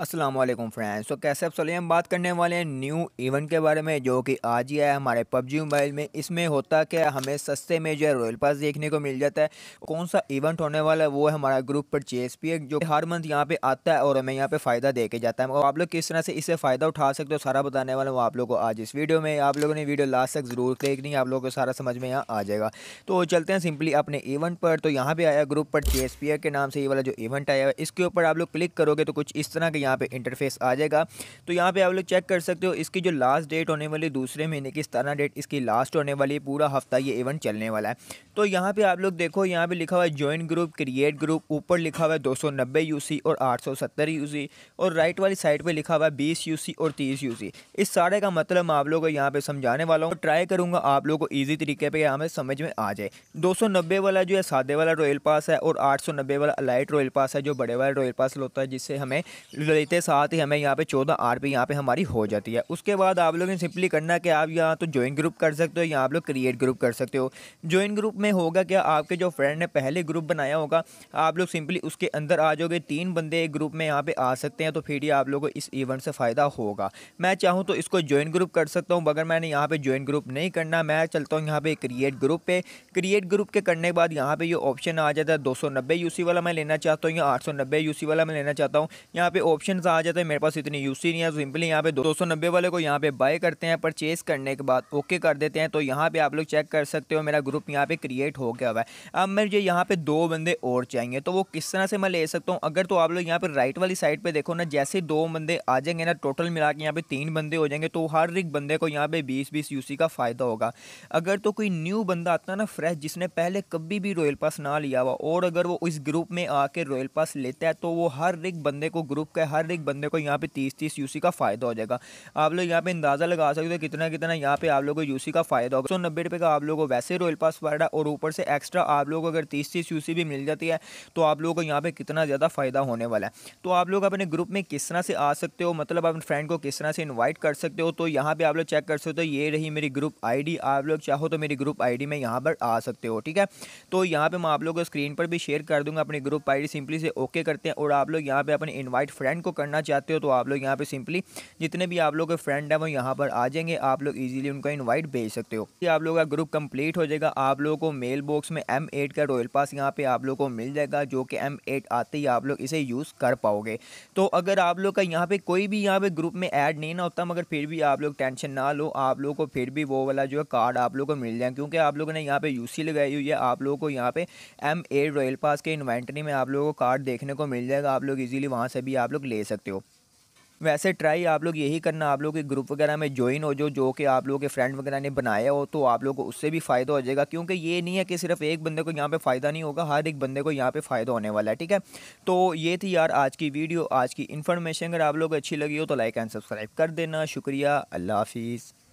Aslam friends तो कैसे आप सोलह हम बात करने वाले हैं न्यू इवेंट के बारे में जो कि आज ही आया हमारे पबजी मोबाइल में इसमें होता क्या हमें सस्ते में जो है रॉयल पास देखने को मिल जाता है कौन सा इवेंट होने वाला है वो है हमारा ग्रुप पी पे जो हर मंथ यहाँ पे आता है और हमें यहाँ पे फ़ायदा दे के जाता है और आप लोग किस तरह से इससे फ़ायदा उठा सकते हो सारा बताने वाला हूँ आप लोग को आज इस वीडियो में आप लोगों ने वीडियो लास्ट तक ज़रूर देखनी आप लोगों को सारा समझ में यहाँ आ जाएगा तो चलते हैं सिंपली अपने इवेंट पर तो यहाँ पर आया ग्रुप पर पे के नाम से ये वाला जो इवेंट आया है इसके ऊपर आप लोग क्लिक करोगे तो कुछ इस तरह के यहाँ पे इंटरफेस आ जाएगा तो यहाँ पे आप लोग चेक कर सकते हो इसकी जो लास्ट डेट होने वाली दूसरे महीने की सतारह डेट इसकी लास्ट होने वाली पूरा हफ्ता ये इवेंट चलने वाला है तो यहाँ पे आप लोग देखो यहाँ पे लिखा हुआ है ज्वाइन ग्रुप क्रिएट ग्रुप ऊपर लिखा हुआ है दो सौ और आठ सौ और राइट वाली साइड पर लिखा हुआ है बीस यू और तीस यू इस सारे का मतलब आप लोगों को यहाँ पर समझाने वाला हूँ ट्राई करूँगा आप लोग को ईजी तरीके पर यहाँ पर समझ में आ जाए दो वाला जो है सादे वाला रॉयल पास है और आठ वाला अलाइट रॉयल पास है जो बड़े वाला रॉयल पास होता है जिससे हमें देते हैं साथ ही हमें यहाँ पे चौदह आर पी यहाँ पे हमारी हो जाती है उसके बाद आप लोगों ने सिंपली करना कि आप यहाँ तो ज्वाइन ग्रुप कर सकते हो या आप लोग क्रिएट ग्रुप कर सकते हो ज्वाइन ग्रुप में होगा क्या आपके जो फ्रेंड ने पहले ग्रुप बनाया होगा आप लोग सिंपली उसके अंदर आ जाओगे तीन बंदे एक ग्रुप में यहाँ पे आ सकते हैं तो फिर ये आप लोगों को इस इवेंट से फ़ायदा होगा मैं चाहूँ तो इसको ज्वाइन ग्रुप कर सकता हूँ मगर मैंने यहाँ पे ज्वाइन ग्रुप नहीं करना मैं चलता हूँ यहाँ पे क्रिएट ग्रुप पर क्रिएट ग्रुप के करने के बाद यहाँ पे ये ऑप्शन आ जाता है दो सौ वाला मैं लेना चाहता हूँ या आठ सौ वाला मैं लेना चाहता हूँ यहाँ पे ऑप्शन ऑप्शन आ जाते हैं मेरे पास इतनी यूसी नहीं है सिंपली यहाँ पे दो सौ नब्बे वाले को यहाँ पे बाय करते हैं परचेज करने के बाद ओके कर देते हैं तो यहाँ पे आप लोग चेक कर सकते हो मेरा ग्रुप यहाँ पे क्रिएट हो गया हुआ है अब मुझे यहाँ पे दो बंदे और चाहिए तो वो किस तरह से मैं ले सकता हूँ अगर तो आप लोग यहाँ पे राइट वाली साइड पर देखो ना जैसे दो बंदे आ जाएंगे ना टोटल मिला के यहाँ पे तीन बंदे हो जाएंगे तो हर एक बंदे को यहाँ पे बीस बीस यूसी का फ़ायदा होगा अगर तो कोई न्यू बंदा आता है ना फ्रेश जिसने पहले कभी भी रॉयल पास ना लिया हुआ और अगर वो इस ग्रुप में आके रॉयल पास लेता है तो वो हर एक बंदे को ग्रुप के हर एक बंदे को यहाँ पे तीस तीस यूसी का फ़ायदा हो जाएगा आप लोग यहाँ पे अंदाज़ा लगा सकते हो कितना कितना यहाँ पे आप लोगों को यूसी का फ़ायदा होगा सौ नब्बे रुपये का आप लोगों को वैसे रॉयल पास है और ऊपर से एक्स्ट्रा आप लोग अगर तीस तीस यूसी भी मिल जाती है तो आप लोगों को यहाँ पे कितना ज़्यादा फ़ायदा होने वाला है तो आप लोग अपने ग्रुप में किस तरह से आ सकते हो मतलब अपने फ्रेंड को किस तरह से इन्वाइट कर सकते हो तो यहाँ पर आप लोग चेक कर सकते हो ये रही मेरी ग्रुप आई आप लोग चाहो तो मेरी ग्रुप आई में यहाँ पर आ सकते हो ठीक है तो यहाँ पर मैं आप लोग को स्क्रीन पर भी शेयर कर दूंगा अपनी group I simply say okay करते हैं और आप लोग यहाँ पर अपने इन्वाइट फ्रेंड को करना चाहते हो तो आप लोग यहाँ पे सिंपली जितने भी आप लोग के फ्रेंड हैं वो यहाँ पर आ जाएंगे आप लोग इजीली उनका इनवाइट भेज सकते हो आप लोग का ग्रुप कंप्लीट हो जाएगा आप लोगों को मेल बॉक्स में एम एट का रॉयल पास यहाँ पे आप लोग को मिल जाएगा जो कि एम एट आते ही आप लोग इसे यूज़ कर पाओगे तो अगर आप लोग का यहाँ पे कोई भी यहाँ पे ग्रुप में ऐड नहीं ना होता मगर फिर भी आप लोग टेंशन ना लो आप लोग को फिर भी वो वाला जो है कार्ड आप लोग को मिल जाए क्योंकि आप लोगों ने यहाँ पे यूसी लगाई हुई है आप लोगों को यहाँ पे एम एट रॉयल पास के इन्वेंट्री में आप लोगों को कार्ड देखने को मिल जाएगा आप लोग इजीली वहां से भी आप लोग ले ले सकते हो वैसे ट्राई आप लोग यही करना आप लोग के ग्रुप वगैरह में ज्वाइन हो जो जो कि आप लोगों के फ्रेंड वगैरह ने बनाया हो तो आप लोग को उससे भी फ़ायदा हो जाएगा क्योंकि ये नहीं है कि सिर्फ एक बंदे को यहाँ पे फ़ायदा नहीं होगा हर एक बंदे को यहाँ पे फ़ायदा होने वाला है ठीक है तो ये थी यार आज की वीडियो आज की इन्फॉर्मेशन अगर आप लोग अच्छी लगी हो तो लाइक एंड सब्सक्राइब कर देना शुक्रिया अल्लाह हाफिज़